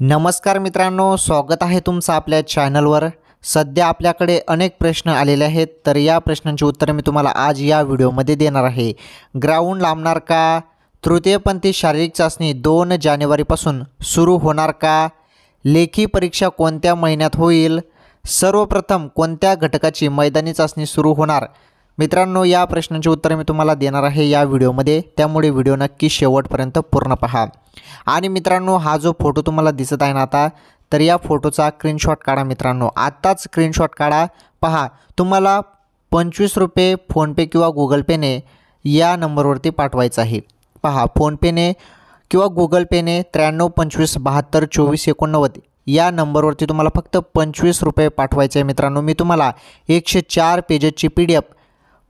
नमस्कार मित्रांनो स्वागत आहे तुमचं आपल्या चॅनलवर सध्या आपल्याकडे अनेक प्रश्न आलेले आहेत तर या प्रश्नांची उत्तरं मी तुम्हाला आज या व्हिडिओमध्ये देणार आहे ग्राउंड लांबणार का तृतीयपंथी शारीरिक चाचणी दोन जानेवारीपासून सुरू होणार का लेखी परीक्षा कोणत्या महिन्यात होईल सर्वप्रथम कोणत्या घटकाची मैदानी चाचणी सुरू होणार मित्रांनो या प्रश्नांची उत्तरं मी तुम्हाला देणार आहे या व्हिडिओमध्ये त्यामुळे व्हिडिओ नक्की शेवटपर्यंत पूर्ण पहा आणि मित्रांनो हा जो फोटो तुम्हाला दिसत आहे ना आता तर या फोटोचा स्क्रीनशॉट काढा मित्रांनो आत्ताच स्क्रीनशॉट काढा पहा तुम्हाला पंचवीस रुपये फोनपे किंवा गुगल पेने या नंबरवरती पाठवायचं आहे पहा फोनपेने किंवा गुगल पेने त्र्याण्णव पंचवीस बहात्तर चोवीस एकोणनव्वद या नंबरवरती तुम्हाला फक्त पंचवीस रुपये पाठवायचे आहे मित्रांनो मी तुम्हाला एकशे चार पेजेसची पी डी एफ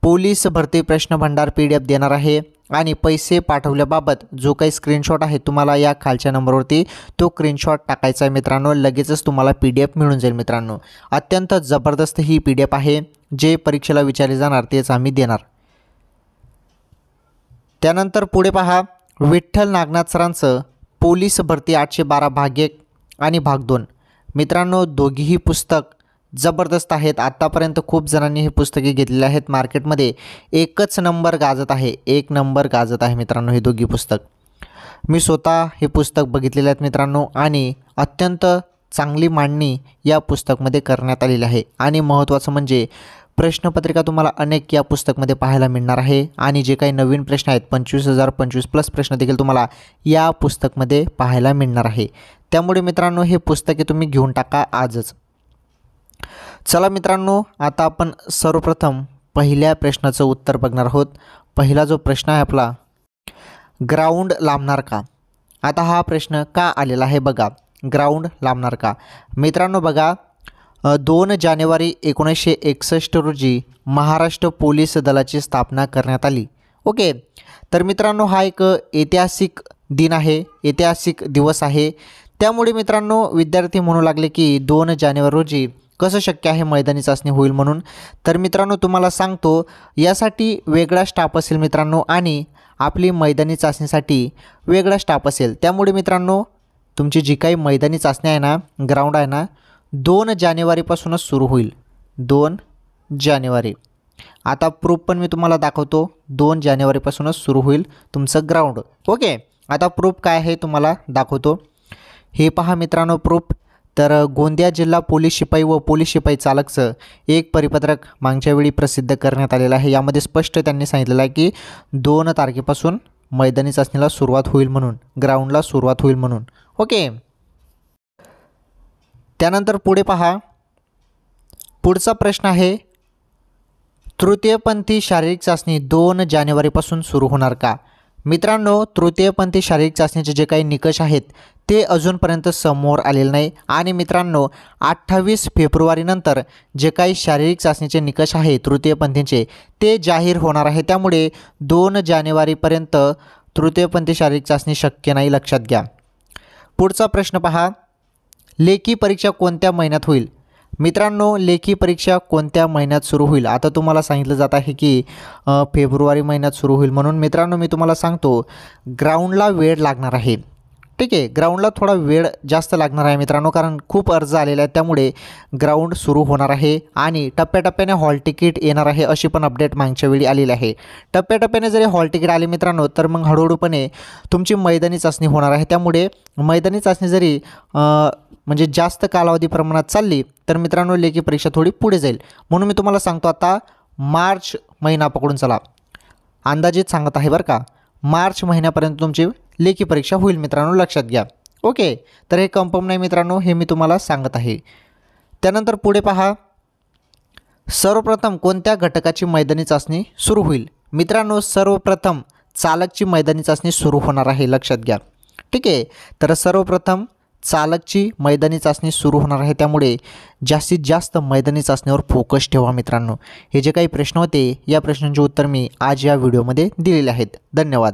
पोलीस भरती भंडार पी डी एफ देणार आहे आणि पैसे पाठवल्याबाबत जो काही स्क्रीनशॉट आहे तुम्हाला या खालच्या नंबरवरती तो स्क्रीनशॉट टाकायचा आहे मित्रांनो लगेचच तुम्हाला पी डी एफ मिळून जाईल मित्रांनो अत्यंत जबरदस्त ही पी डी एफ आहे जे परीक्षेला विचारले जाणार तेच आम्ही देणार त्यानंतर पुढे पहा विठ्ठल नागनाथ सरांचं पोलीस भरती आठशे बारा भाग एक आणि भाग दोन मित्रांनो दोघीही पुस्तक जबरदस्त आहेत आत्तापर्यंत खूप जणांनी हे पुस्तके घेतलेली आहेत मार्केटमध्ये एकच नंबर गाजत आहे एक नंबर गाजत आहे मित्रांनो हे दोघी पुस्तक मी स्वतः हे पुस्तक बघितलेले आहेत मित्रांनो आणि अत्यंत चांगली मांडणी या पुस्तकमध्ये करण्यात आलेली आहे आणि महत्त्वाचं म्हणजे प्रश्नपत्रिका तुम्हाला अनेक या पुस्तकमध्ये पाहायला मिळणार आहे आणि जे काही नवीन प्रश्न आहेत पंचवीस हजार पंचवीस प्लस प्रश्न देखील तुम्हाला या पुस्तकमध्ये पाहायला मिळणार आहे त्यामुळे मित्रांनो हे पुस्तके तुम्ही घेऊन टाका आजच चला मित्रांनो आता आपण सर्वप्रथम पहिल्या प्रश्नाचं उत्तर बघणार आहोत पहिला जो प्रश्न आहे आपला ग्राउंड लांबणार का आता हा प्रश्न का आलेला आहे बघा ग्राउंड लांबणार का मित्रांनो बघा दोन जानेवारी एकोणीसशे एकसष्ट रोजी महाराष्ट्र पोलीस दलाची स्थापना करण्यात आली ओके तर मित्रांनो हा एक ऐतिहासिक दिन आहे ऐतिहासिक दिवस आहे त्यामुळे मित्रांनो विद्यार्थी म्हणू लागले की दोन जानेवारी रोजी कसं शक्य आहे मैदानी चाचणी होईल म्हणून तर मित्रांनो तुम्हाला सांगतो यासाठी वेगळा स्टाफ असेल मित्रांनो आणि आपली मैदानी चाचणीसाठी वेगळा स्टाफ असेल त्यामुळे मित्रांनो तुमची जी काही मैदानी चाचणी आहे ना ग्राउंड आहे ना दोन जानेवारीपासूनच सुरू होईल दोन जानेवारी आता प्रूफ पण मी तुम्हाला दाखवतो दोन जानेवारीपासूनच सुरू होईल तुमचं ग्राउंड ओके आता प्रूफ काय आहे तुम्हाला दाखवतो हे पहा मित्रांनो प्रूफ तर गोंदिया जिल्हा पोलीस शिपाई व पोलीस शिपाई चालकचं एक परिपत्रक मागच्या वेळी प्रसिद्ध करण्यात आलेलं आहे यामध्ये स्पष्ट त्यांनी सांगितलेलं आहे की दोन तारखेपासून मैदानी चाचणीला सुरुवात होईल म्हणून ग्राउंडला सुरुवात होईल म्हणून ओके त्यानंतर पुढे पहा पुढचा प्रश्न आहे तृतीयपंथी शारीरिक चाचणी दोन जानेवारीपासून सुरू होणार का मित्रांनो तृतीयपंथी शारीरिक चाचणीचे जे काही निकष आहेत ते अजूनपर्यंत समोर आलेले नाही आणि मित्रांनो अठ्ठावीस फेब्रुवारीनंतर जे काही शारीरिक चाचणीचे निकष आहे तृतीयपंथींचे ते जाहीर होणार आहे त्यामुळे दोन जानेवारीपर्यंत तृतीयपंथी शारीरिक चाचणी शक्य नाही लक्षात घ्या पुढचा प्रश्न पहा लेखी परीक्षा कोणत्या महिन्यात होईल मित्रांनो लेखी परीक्षा कोणत्या महिन्यात सुरू होईल आता तुम्हाला सांगितलं जात आहे की फेब्रुवारी महिन्यात सुरू होईल म्हणून मित्रांनो मी तुम्हाला सांगतो ग्राउंडला वेळ लागणार आहे ठीक आहे ग्राउंडला थोडा वेळ जास्त लागणार आहे मित्रांनो कारण खूप अर्ज आलेला आहे त्यामुळे ग्राउंड सुरू होणार आहे आणि टप्प्याटप्प्याने हॉल तिकीट येणार आहे अशी पण अपडेट मागच्या वेळी आलेली आहे टप्प्याटप्प्याने जरी हॉल तिकीट आले मित्रांनो तर मग हळूहळूपणे तुमची मैदानी चाचणी होणार आहे त्यामुळे मैदानी चाचणी जरी म्हणजे जास्त कालावधी प्रमाणात चालली तर मित्रांनो लेखी परीक्षा थोडी पुढे जाईल म्हणून मी तुम्हाला सांगतो आता मार्च महिना पकडून चला अंदाजित सांगत आहे बरं का मार्च महिन्यापर्यंत तुमची लेखी परीक्षा होईल मित्रांनो लक्षात घ्या ओके तर हे कम्पम नाही मित्रांनो हे मी तुम्हाला सांगत आहे त्यानंतर पुढे पहा सर्वप्रथम कोणत्या घटकाची मैदानी चाचणी सुरू होईल मित्रांनो सर्वप्रथम चालकची मैदानी चाचणी सुरू होणार आहे लक्षात घ्या ठीक आहे तर सर्वप्रथम चालकची मैदानी चाचणी सुरू होणार आहे त्यामुळे जास्तीत जास्त मैदानी चाचणीवर फोकस ठेवा मित्रांनो हे जे काही प्रश्न होते या प्रश्नांचे उत्तर मी आज या व्हिडिओमध्ये दिलेले आहेत धन्यवाद